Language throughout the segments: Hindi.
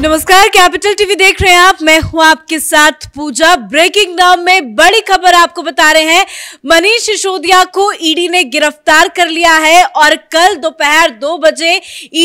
नमस्कार कैपिटल टीवी देख रहे हैं आप मैं हूं आपके साथ पूजा ब्रेकिंग नाम में बड़ी खबर आपको बता रहे हैं मनीष सिसोदिया को ईडी e ने गिरफ्तार कर लिया है और कल दोपहर दो बजे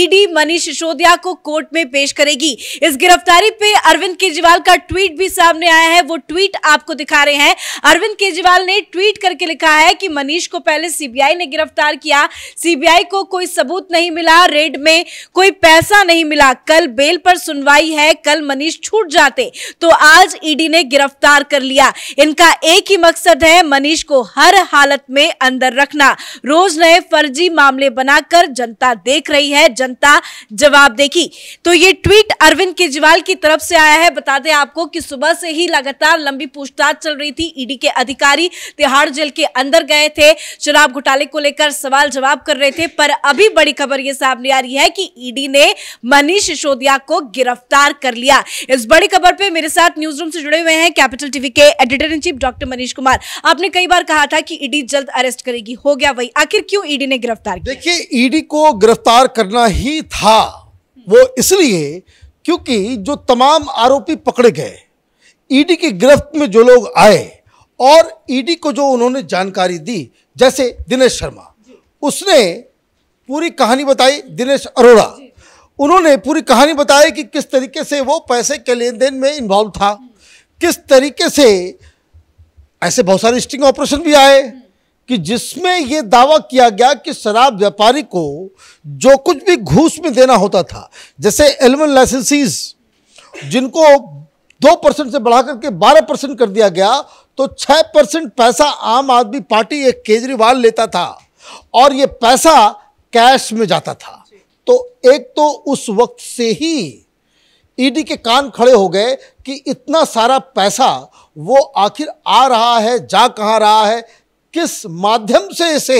ईडी e मनीष सिसोदिया को कोर्ट में पेश करेगी इस गिरफ्तारी पे अरविंद केजरीवाल का ट्वीट भी सामने आया है वो ट्वीट आपको दिखा रहे हैं अरविंद केजरीवाल ने ट्वीट करके लिखा है कि मनीष को पहले सीबीआई ने गिरफ्तार किया सीबीआई को कोई सबूत नहीं मिला रेड में कोई पैसा नहीं मिला कल बेल पर सुन सुनवाई है कल मनीष छूट जाते तो आज ईडी ने गिरफ्तार कर लिया इनका एक ही मकसद है मनीष को हर हालत में अंदर रखना रोज नए फर्जी मामले बनाकर जनता देख रही है जनता जवाब देखी तो ये ट्वीट अरविंद केजरीवाल की तरफ से आया है बता दें आपको कि सुबह से ही लगातार लंबी पूछताछ चल रही थी ईडी के अधिकारी तिहाड़ जेल के अंदर गए थे शराब घोटाले को लेकर सवाल जवाब कर रहे थे पर अभी बड़ी खबर यह सामने आ रही है कि ईडी ने मनीष सिसोदिया को गिरफ्तार गिरफ्तार कर लिया इस बड़ी खबर पे मेरे साथ न्यूज रूम से जुड़े हुए हैं कैपिटल टीवी के editor in chief doctor Manish Kumar आपने कई बार कहा था कि ईडी e जल्द अरेस्ट करेगी हो गया वही आखिर क्यों ईडी e ने गिरफ्तार किया देखिए ईडी e को गिरफ्तार करना ही था वो इसलिए क्योंकि जो तमाम आरोपी पकड़े गए ईडी की गिरफ्त में जो लोग आए और ईडी को जो उन्होंने जानकारी दी जैसे दिनेश शर्मा उसने पूरी कहानी बताई दिनेश अरोड़ा उन्होंने पूरी कहानी बताई कि किस तरीके से वो पैसे के लेन देन में इन्वॉल्व था किस तरीके से ऐसे बहुत सारे स्टिंग ऑपरेशन भी आए कि जिसमें ये दावा किया गया कि शराब व्यापारी को जो कुछ भी घूस में देना होता था जैसे एलमन लाइसेंसीज जिनको दो परसेंट से बढ़ा करके बारह परसेंट कर दिया गया तो छः परसेंट पैसा आम आदमी पार्टी एक केजरीवाल लेता था और ये पैसा कैश में जाता था तो एक तो उस वक्त से ही ईडी के कान खड़े हो गए कि इतना सारा पैसा वो आखिर आ रहा है जा कहाँ रहा है किस माध्यम से इसे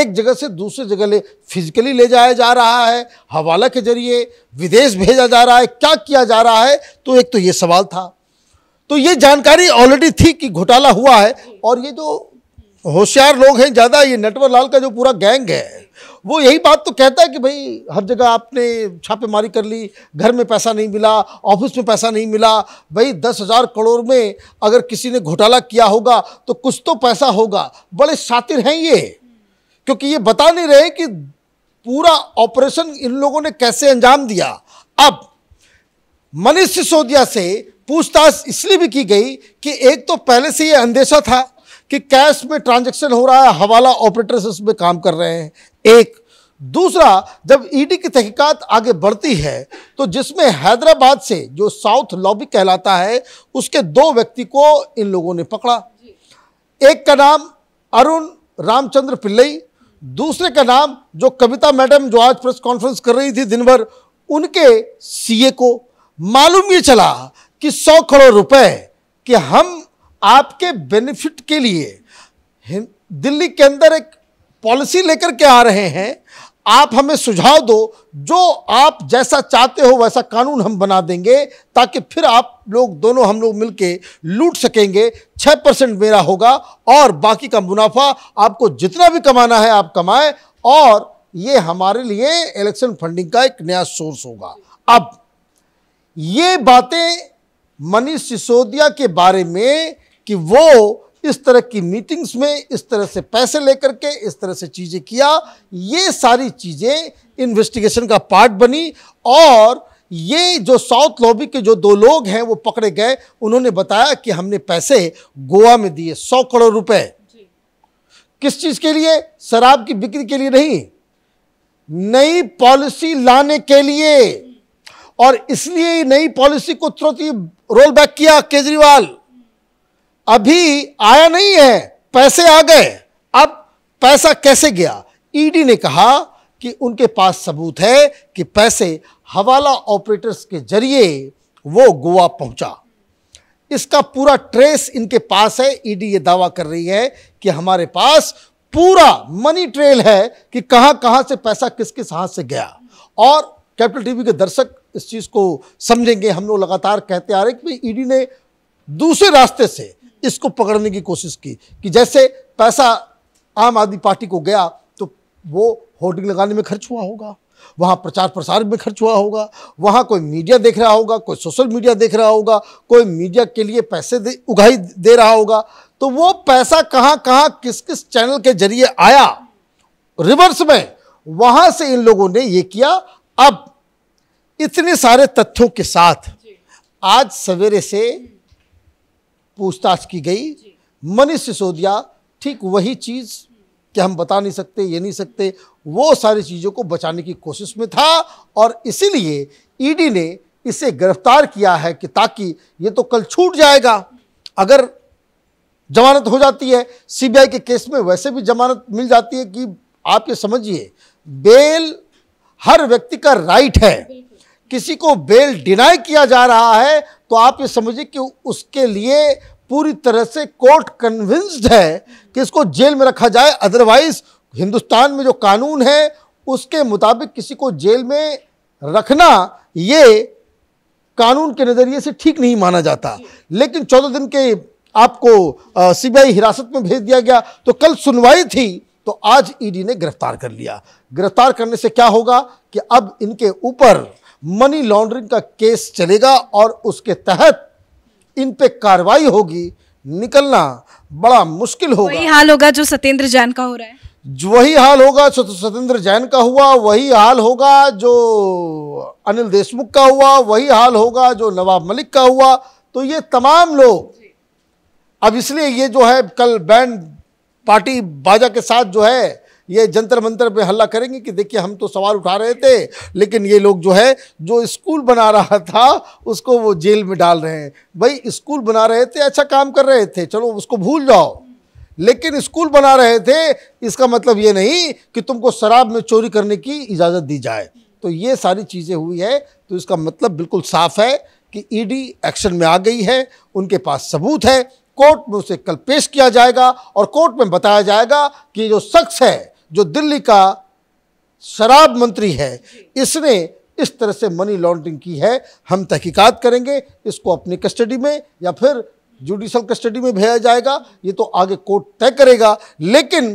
एक जगह से दूसरी जगह ले फिजिकली ले जाया जा रहा है हवाला के जरिए विदेश भेजा जा रहा है क्या किया जा रहा है तो एक तो ये सवाल था तो ये जानकारी ऑलरेडी थी कि घोटाला हुआ है और ये जो होशियार लोग हैं ज़्यादा ये नटवर लाल का जो पूरा गैंग है वो यही बात तो कहता है कि भाई हर जगह आपने छापेमारी कर ली घर में पैसा नहीं मिला ऑफिस में पैसा नहीं मिला भाई दस हज़ार करोड़ में अगर किसी ने घोटाला किया होगा तो कुछ तो पैसा होगा बड़े शातिर हैं ये क्योंकि ये बता नहीं रहे कि पूरा ऑपरेशन इन लोगों ने कैसे अंजाम दिया अब मनीष सिसोदिया से पूछताछ इसलिए भी की गई कि एक तो पहले से ये अंदेशा था कि कैश में ट्रांजैक्शन हो रहा है हवाला ऑपरेटर्स उसमें काम कर रहे हैं एक दूसरा जब ईडी की तहकीकात आगे बढ़ती है तो जिसमें हैदराबाद से जो साउथ लॉबी कहलाता है उसके दो व्यक्ति को इन लोगों ने पकड़ा एक का नाम अरुण रामचंद्र पिल्लई दूसरे का नाम जो कविता मैडम जो आज प्रेस कॉन्फ्रेंस कर रही थी दिन भर उनके सीए को मालूम ये चला कि सौ करोड़ रुपए कि हम आपके बेनिफिट के लिए दिल्ली के अंदर एक पॉलिसी लेकर के आ रहे हैं आप हमें सुझाव दो जो आप जैसा चाहते हो वैसा कानून हम बना देंगे ताकि फिर आप लोग दोनों हम लोग मिलके लूट सकेंगे छः परसेंट मेरा होगा और बाकी का मुनाफा आपको जितना भी कमाना है आप कमाएं और ये हमारे लिए इलेक्शन फंडिंग का एक नया सोर्स होगा अब ये बातें मनीष सिसोदिया के बारे में कि वो इस तरह की मीटिंग्स में इस तरह से पैसे लेकर के इस तरह से चीज़ें किया ये सारी चीज़ें इन्वेस्टिगेशन का पार्ट बनी और ये जो साउथ लॉबी के जो दो लोग हैं वो पकड़े गए उन्होंने बताया कि हमने पैसे गोवा में दिए सौ करोड़ रुपए किस चीज़ के लिए शराब की बिक्री के लिए नहीं नई पॉलिसी लाने के लिए और इसलिए नई पॉलिसी को तुरंत ही रोल बैक किया केजरीवाल अभी आया नहीं है पैसे आ गए अब पैसा कैसे गया ईडी e ने कहा कि उनके पास सबूत है कि पैसे हवाला ऑपरेटर्स के जरिए वो गोवा पहुंचा इसका पूरा ट्रेस इनके पास है ईडी e ये दावा कर रही है कि हमारे पास पूरा मनी ट्रेल है कि कहां कहां से पैसा किस किस हाथ से गया और कैपिटल टीवी के दर्शक इस चीज़ को समझेंगे हम लोग लगातार कहते आ रहे कि ईडी e ने दूसरे रास्ते से इसको पकड़ने की कोशिश की कि जैसे पैसा आम आदमी पार्टी को गया तो वो होर्डिंग लगाने में खर्च हुआ होगा वहाँ प्रचार प्रसार में खर्च हुआ होगा वहाँ कोई मीडिया देख रहा होगा कोई सोशल मीडिया देख रहा होगा कोई मीडिया के लिए पैसे दे उगाही दे रहा होगा तो वो पैसा कहाँ कहाँ किस किस चैनल के जरिए आया रिवर्स में वहाँ से इन लोगों ने ये किया अब इतने सारे तथ्यों के साथ आज सवेरे से पूछताछ की गई मनीष सिसोदिया ठीक वही चीज़ कि हम बता नहीं सकते ये नहीं सकते वो सारी चीज़ों को बचाने की कोशिश में था और इसीलिए ईडी e ने इसे गिरफ्तार किया है कि ताकि ये तो कल छूट जाएगा अगर जमानत हो जाती है सीबीआई के केस में वैसे भी जमानत मिल जाती है कि आप ये समझिए बेल हर व्यक्ति का राइट है किसी को बेल डिनाई किया जा रहा है तो आप ये समझिए कि उसके लिए पूरी तरह से कोर्ट कन्विंस्ड है कि इसको जेल में रखा जाए अदरवाइज हिंदुस्तान में जो कानून है उसके मुताबिक किसी को जेल में रखना ये कानून के नज़रिए से ठीक नहीं माना जाता लेकिन चौदह दिन के आपको सीबीआई हिरासत में भेज दिया गया तो कल सुनवाई थी तो आज ईडी e ने गिरफ्तार कर लिया गिरफ्तार करने से क्या होगा कि अब इनके ऊपर मनी लॉन्ड्रिंग का केस चलेगा और उसके तहत इन पे कार्रवाई होगी निकलना बड़ा मुश्किल होगा वही हाल होगा जो सत्येंद्र जैन का हो रहा है वही हाल होगा सत्येंद्र जैन का हुआ वही हाल होगा जो अनिल देशमुख का हुआ वही हाल होगा जो नवाब मलिक का हुआ तो ये तमाम लोग अब इसलिए ये जो है कल बैंड पार्टी बाजा के साथ जो है ये जंतर मंतर पे हल्ला करेंगे कि देखिए हम तो सवाल उठा रहे थे लेकिन ये लोग जो है जो स्कूल बना रहा था उसको वो जेल में डाल रहे हैं भाई स्कूल बना रहे थे अच्छा काम कर रहे थे चलो उसको भूल जाओ लेकिन स्कूल बना रहे थे इसका मतलब ये नहीं कि तुमको शराब में चोरी करने की इजाज़त दी जाए तो ये सारी चीज़ें हुई है तो इसका मतलब बिल्कुल साफ है कि ईडी एक्शन में आ गई है उनके पास सबूत है कोर्ट में उसे कल पेश किया जाएगा और कोर्ट में बताया जाएगा कि जो शख्स है जो दिल्ली का शराब मंत्री है इसने इस तरह से मनी लॉन्ड्रिंग की है हम तहकीकात करेंगे इसको अपनी कस्टडी में या फिर जुडिशल कस्टडी में भेजा जाएगा ये तो आगे कोर्ट तय करेगा लेकिन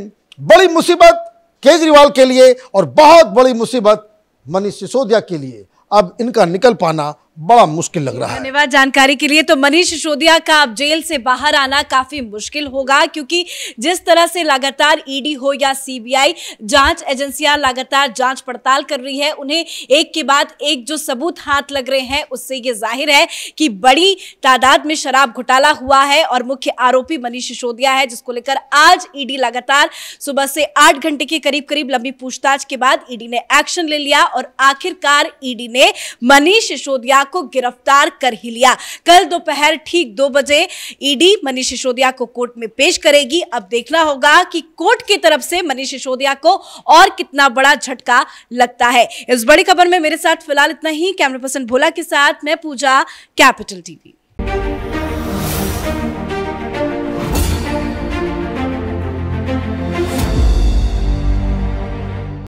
बड़ी मुसीबत केजरीवाल के लिए और बहुत बड़ी मुसीबत मनीष सिसोदिया के लिए अब इनका निकल पाना बड़ा मुश्किल लग रहा है धन्यवाद जानकारी के लिए तो मनीष सिसोदिया का अब जेल से बाहर आना काफी मुश्किल होगा क्योंकि जिस तरह से लगातार ईडी हो या सीबीआई जांच एजेंसियां लगातार जांच पड़ताल कर रही है उन्हें एक के बाद एक जो सबूत हाथ लग रहे हैं उससे ये जाहिर है कि बड़ी तादाद में शराब घोटाला हुआ है और मुख्य आरोपी मनीष सिसोदिया है जिसको लेकर आज ईडी लगातार सुबह से आठ घंटे के करीब करीब लंबी पूछताछ के बाद ईडी ने एक्शन ले लिया और आखिरकार ईडी ने मनीष सिसोदिया को गिरफ्तार कर ही लिया कल दोपहर ठीक दो बजे ईडी मनीष सिसोदिया को कोर्ट में पेश करेगी अब देखना होगा कि कोर्ट की तरफ से मनीष सिसोदिया को और कितना बड़ा झटका लगता है इस बड़ी खबर में मेरे साथ फिलहाल इतना ही कैमरा पर्सन भोला के साथ मैं पूजा कैपिटल टीवी